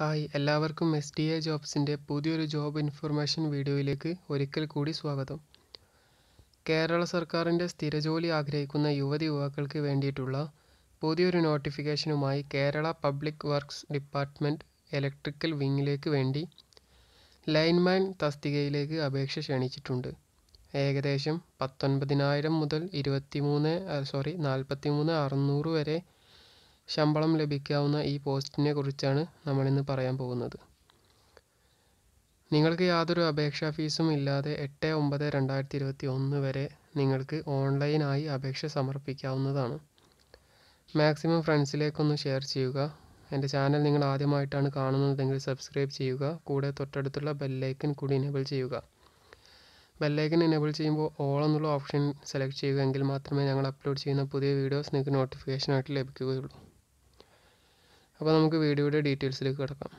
hi എല്ലാവർക്കും S D A ജോബ്സിൻ്റെ പുതിയൊരു job information വീഡിയോയിലേക്ക് ഒരിക്കൽ കൂടി സ്വാഗതം കേരള സർക്കാരിൻ്റെ സ്ഥിരജോലി ആഗ്രഹിക്കുന്ന യുവതി യുവാക്കൾക്ക് വേണ്ടിയിട്ടുള്ള പുതിയൊരു നോട്ടിഫിക്കേഷനുമായി Kerala public works department electrical വിങ്ങിലേക്ക് വേണ്ടി ലൈൻമാൻ തസ്തികയിലേക്ക് അപേക്ഷ ക്ഷണിച്ചിട്ടുണ്ട് ഏകദേശം പത്തൊൻപതിനായിരം മുതൽ മൂന്ന് സോറി മൂന്ന് അറുന്നൂറ് വരെ ശമ്പളം ലഭിക്കാവുന്ന ഈ പോസ്റ്റിനെ കുറിച്ചാണ് നമ്മളിന്ന് പറയാൻ പോകുന്നത് നിങ്ങൾക്ക് യാതൊരു അപേക്ഷാ ഫീസും ഇല്ലാതെ എട്ട് ഒമ്പത് രണ്ടായിരത്തി ഇരുപത്തി ഒന്ന് വരെ നിങ്ങൾക്ക് ഓൺലൈനായി അപേക്ഷ സമർപ്പിക്കാവുന്നതാണ് മാക്സിമം ഫ്രണ്ട്സിലേക്കൊന്ന് ഷെയർ ചെയ്യുക എൻ്റെ ചാനൽ നിങ്ങൾ ആദ്യമായിട്ടാണ് കാണുന്നതെങ്കിൽ സബ്സ്ക്രൈബ് ചെയ്യുക കൂടെ തൊട്ടടുത്തുള്ള ബെല്ലൈക്കൻ കൂടി എനേബിൾ ചെയ്യുക ബെല്ലൈക്കൻ എനേബിൾ ചെയ്യുമ്പോൾ ഓൾ എന്നുള്ള ഓപ്ഷൻ സെലക്ട് ചെയ്യുക എങ്കിൽ മാത്രമേ ഞങ്ങൾ അപ്ലോഡ് ചെയ്യുന്ന പുതിയ വീഡിയോസ് നിങ്ങൾക്ക് നോട്ടിഫിക്കേഷനായിട്ട് ലഭിക്കുകയുള്ളൂ അപ്പോൾ നമുക്ക് വീഡിയോയുടെ ഡീറ്റെയിൽസിലേക്ക് കിടക്കാം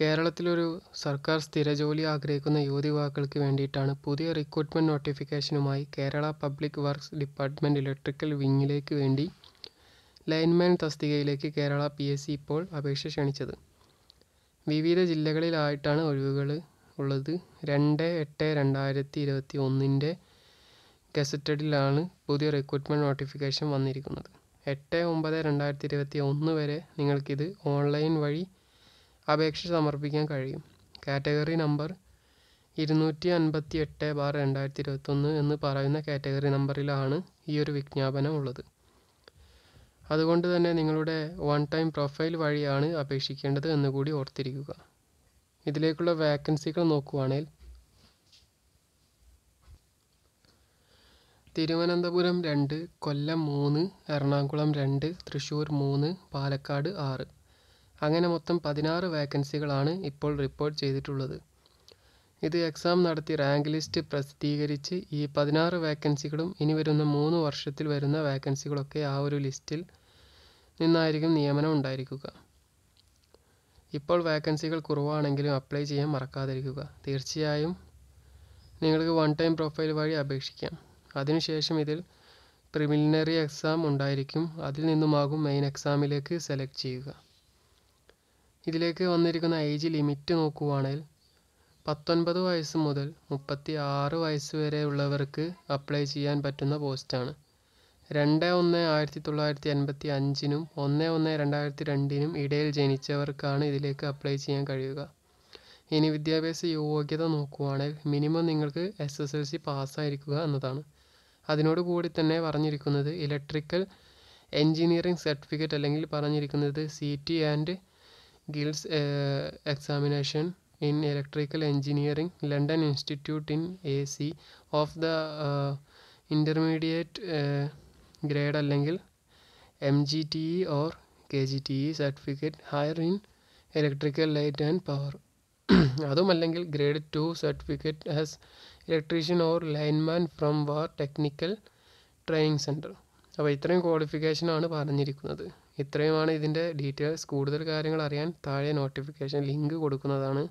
കേരളത്തിലൊരു സർക്കാർ സ്ഥിര ജോലി ആഗ്രഹിക്കുന്ന യുവതിവാക്കൾക്ക് വേണ്ടിയിട്ടാണ് പുതിയ റിക്രൂട്ട്മെൻറ്റ് നോട്ടിഫിക്കേഷനുമായി Kerala public works department electrical വിങ്ങിലേക്ക് വേണ്ടി ലൈൻമാൻ തസ്തികയിലേക്ക് കേരള പി എസ് സി ഇപ്പോൾ അപേക്ഷ ക്ഷണിച്ചത് വിവിധ ജില്ലകളിലായിട്ടാണ് ഒഴിവുകൾ ഉള്ളത് രണ്ട് എട്ട് രണ്ടായിരത്തി ഇരുപത്തി ഒന്നിൻ്റെ ഗസറ്റഡിലാണ് പുതിയ റിക്രൂട്ട്മെൻറ്റ് നോട്ടിഫിക്കേഷൻ വന്നിരിക്കുന്നത് എട്ട് ഒമ്പത് രണ്ടായിരത്തി ഇരുപത്തി ഒന്ന് വരെ നിങ്ങൾക്കിത് ഓൺലൈൻ വഴി അപേക്ഷ സമർപ്പിക്കാൻ കഴിയും കാറ്റഗറി നമ്പർ ഇരുന്നൂറ്റി അൻപത്തി എട്ട് ബാർ രണ്ടായിരത്തി ഇരുപത്തൊന്ന് എന്ന് പറയുന്ന കാറ്റഗറി നമ്പറിലാണ് ഈ ഒരു വിജ്ഞാപനം ഉള്ളത് അതുകൊണ്ട് തന്നെ നിങ്ങളുടെ വൺ ടൈം പ്രൊഫൈൽ വഴിയാണ് അപേക്ഷിക്കേണ്ടത് എന്നുകൂടി ഓർത്തിരിക്കുക ഇതിലേക്കുള്ള വേക്കൻസികൾ നോക്കുവാണെങ്കിൽ തിരുവനന്തപുരം രണ്ട് കൊല്ലം മൂന്ന് എറണാകുളം രണ്ട് തൃശ്ശൂർ മൂന്ന് പാലക്കാട് ആറ് അങ്ങനെ മൊത്തം പതിനാറ് വേക്കൻസികളാണ് ഇപ്പോൾ റിപ്പോർട്ട് ചെയ്തിട്ടുള്ളത് ഇത് എക്സാം നടത്തി റാങ്ക് ലിസ്റ്റ് പ്രസിദ്ധീകരിച്ച് ഈ പതിനാറ് വേക്കൻസികളും ഇനി വരുന്ന മൂന്ന് വർഷത്തിൽ വരുന്ന വേക്കൻസികളൊക്കെ ആ ഒരു ലിസ്റ്റിൽ നിന്നായിരിക്കും നിയമനം ഉണ്ടായിരിക്കുക ഇപ്പോൾ വേക്കൻസികൾ കുറവാണെങ്കിലും അപ്ലൈ ചെയ്യാൻ മറക്കാതിരിക്കുക തീർച്ചയായും നിങ്ങൾക്ക് വൺ ടൈം പ്രൊഫൈൽ വഴി അപേക്ഷിക്കാം അതിനുശേഷം ഇതിൽ പ്രിലിമിനറി എക്സാം ഉണ്ടായിരിക്കും അതിൽ നിന്നുമാകും മെയിൻ എക്സാമിലേക്ക് സെലക്ട് ചെയ്യുക ഇതിലേക്ക് വന്നിരിക്കുന്ന ഏജ് ലിമിറ്റ് നോക്കുവാണെങ്കിൽ പത്തൊൻപത് വയസ്സ് മുതൽ മുപ്പത്തി ആറ് വയസ്സ് ഉള്ളവർക്ക് അപ്ലൈ ചെയ്യാൻ പറ്റുന്ന പോസ്റ്റാണ് രണ്ട് ഒന്ന് ആയിരത്തി തൊള്ളായിരത്തി എൺപത്തി അഞ്ചിനും ഒന്ന് ഒന്ന് രണ്ടായിരത്തി രണ്ടിനും ഇടയിൽ ജനിച്ചവർക്കാണ് ഇതിലേക്ക് അപ്ലൈ ചെയ്യാൻ കഴിയുക ഇനി വിദ്യാഭ്യാസ യോഗ്യത നോക്കുവാണെങ്കിൽ മിനിമം നിങ്ങൾക്ക് എസ് എസ് എൽ സി പാസ്സായിരിക്കുക എന്നതാണ് അതിനോട് കൂടി തന്നെ പറഞ്ഞിരിക്കുന്നത് ഇലക്ട്രിക്കൽ എഞ്ചിനീയറിംഗ് സർട്ടിഫിക്കറ്റ് അല്ലെങ്കിൽ പറഞ്ഞിരിക്കുന്നത് C T and guilds examination in electrical engineering London institute in A C of the intermediate grade അല്ലെങ്കിൽ M G T E or K G T E certificate higher in electrical light and power അതുമല്ലെങ്കിൽ grade two certificate as electrician or lineman from war technical training centre അപ്പോൾ ഇത്രയും ക്വാളിഫിക്കേഷനാണ് പറഞ്ഞിരിക്കുന്നത് ഇത്രയുമാണ് ഇതിൻ്റെ details കൂടുതൽ കാര്യങ്ങൾ അറിയാൻ താഴെ നോട്ടിഫിക്കേഷൻ ലിങ്ക് കൊടുക്കുന്നതാണ്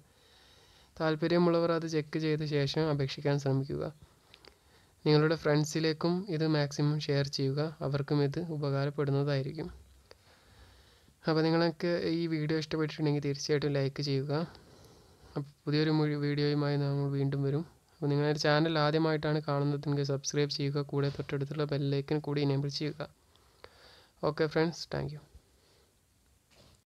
താല്പര്യമുള്ളവർ അത് ചെക്ക് ചെയ്ത ശേഷം അപേക്ഷിക്കാൻ ശ്രമിക്കുക നിങ്ങളുടെ ഫ്രണ്ട്സിലേക്കും ഇത് മാക്സിമം ഷെയർ ചെയ്യുക അവർക്കും ഇത് ഉപകാരപ്പെടുന്നതായിരിക്കും അപ്പോൾ നിങ്ങൾക്ക് ഈ വീഡിയോ ഇഷ്ടപ്പെട്ടിട്ടുണ്ടെങ്കിൽ തീർച്ചയായിട്ടും ലൈക്ക് ചെയ്യുക അപ്പോൾ പുതിയൊരു വീഡിയോയുമായി നമ്മൾ വീണ്ടും വരും അപ്പോൾ നിങ്ങളുടെ ചാനൽ ആദ്യമായിട്ടാണ് കാണുന്നതെങ്കിൽ സബ്സ്ക്രൈബ് ചെയ്യുക കൂടെ തൊട്ടടുത്തുള്ള ബെല്ലൈക്കൻ കൂടി എനേബിൾ ചെയ്യുക ഓക്കെ ഫ്രണ്ട്സ് താങ്ക്